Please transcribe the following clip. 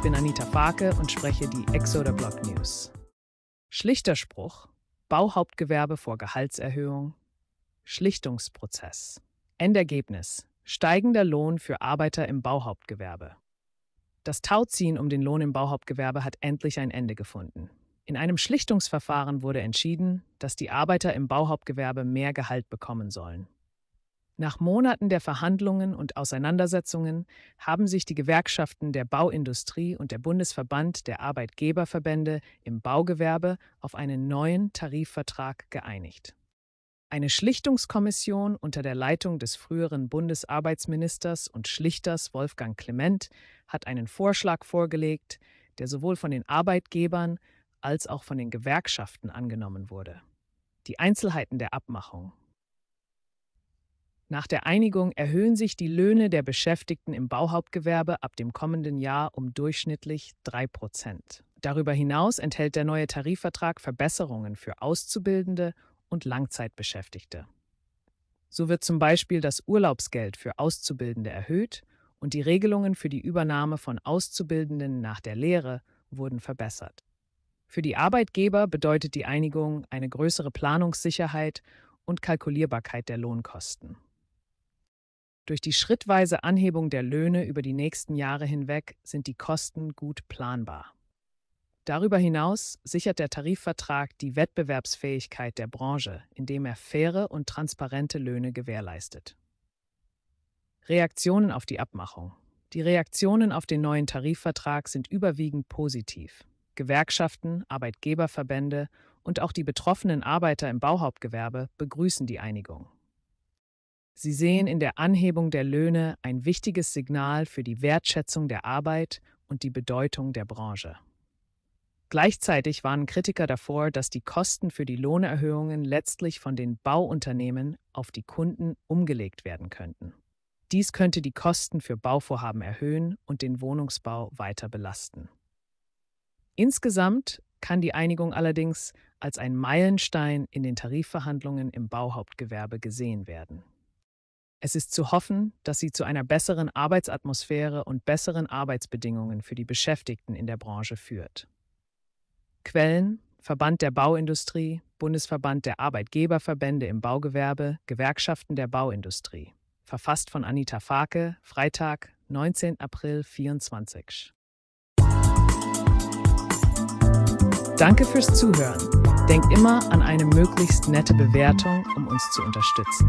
Ich bin Anita Farke und spreche die Exoder Blog News. Schlichter Spruch, Bauhauptgewerbe vor Gehaltserhöhung, Schlichtungsprozess. Endergebnis: steigender Lohn für Arbeiter im Bauhauptgewerbe. Das Tauziehen um den Lohn im Bauhauptgewerbe hat endlich ein Ende gefunden. In einem Schlichtungsverfahren wurde entschieden, dass die Arbeiter im Bauhauptgewerbe mehr Gehalt bekommen sollen. Nach Monaten der Verhandlungen und Auseinandersetzungen haben sich die Gewerkschaften der Bauindustrie und der Bundesverband der Arbeitgeberverbände im Baugewerbe auf einen neuen Tarifvertrag geeinigt. Eine Schlichtungskommission unter der Leitung des früheren Bundesarbeitsministers und Schlichters Wolfgang Clement hat einen Vorschlag vorgelegt, der sowohl von den Arbeitgebern als auch von den Gewerkschaften angenommen wurde. Die Einzelheiten der Abmachung nach der Einigung erhöhen sich die Löhne der Beschäftigten im Bauhauptgewerbe ab dem kommenden Jahr um durchschnittlich 3 Prozent. Darüber hinaus enthält der neue Tarifvertrag Verbesserungen für Auszubildende und Langzeitbeschäftigte. So wird zum Beispiel das Urlaubsgeld für Auszubildende erhöht und die Regelungen für die Übernahme von Auszubildenden nach der Lehre wurden verbessert. Für die Arbeitgeber bedeutet die Einigung eine größere Planungssicherheit und Kalkulierbarkeit der Lohnkosten. Durch die schrittweise Anhebung der Löhne über die nächsten Jahre hinweg sind die Kosten gut planbar. Darüber hinaus sichert der Tarifvertrag die Wettbewerbsfähigkeit der Branche, indem er faire und transparente Löhne gewährleistet. Reaktionen auf die Abmachung. Die Reaktionen auf den neuen Tarifvertrag sind überwiegend positiv. Gewerkschaften, Arbeitgeberverbände und auch die betroffenen Arbeiter im Bauhauptgewerbe begrüßen die Einigung. Sie sehen in der Anhebung der Löhne ein wichtiges Signal für die Wertschätzung der Arbeit und die Bedeutung der Branche. Gleichzeitig warnen Kritiker davor, dass die Kosten für die Lohnerhöhungen letztlich von den Bauunternehmen auf die Kunden umgelegt werden könnten. Dies könnte die Kosten für Bauvorhaben erhöhen und den Wohnungsbau weiter belasten. Insgesamt kann die Einigung allerdings als ein Meilenstein in den Tarifverhandlungen im Bauhauptgewerbe gesehen werden. Es ist zu hoffen, dass sie zu einer besseren Arbeitsatmosphäre und besseren Arbeitsbedingungen für die Beschäftigten in der Branche führt. Quellen Verband der Bauindustrie, Bundesverband der Arbeitgeberverbände im Baugewerbe, Gewerkschaften der Bauindustrie. Verfasst von Anita Farke, Freitag, 19. April 24. Danke fürs Zuhören. Denk immer an eine möglichst nette Bewertung, um uns zu unterstützen.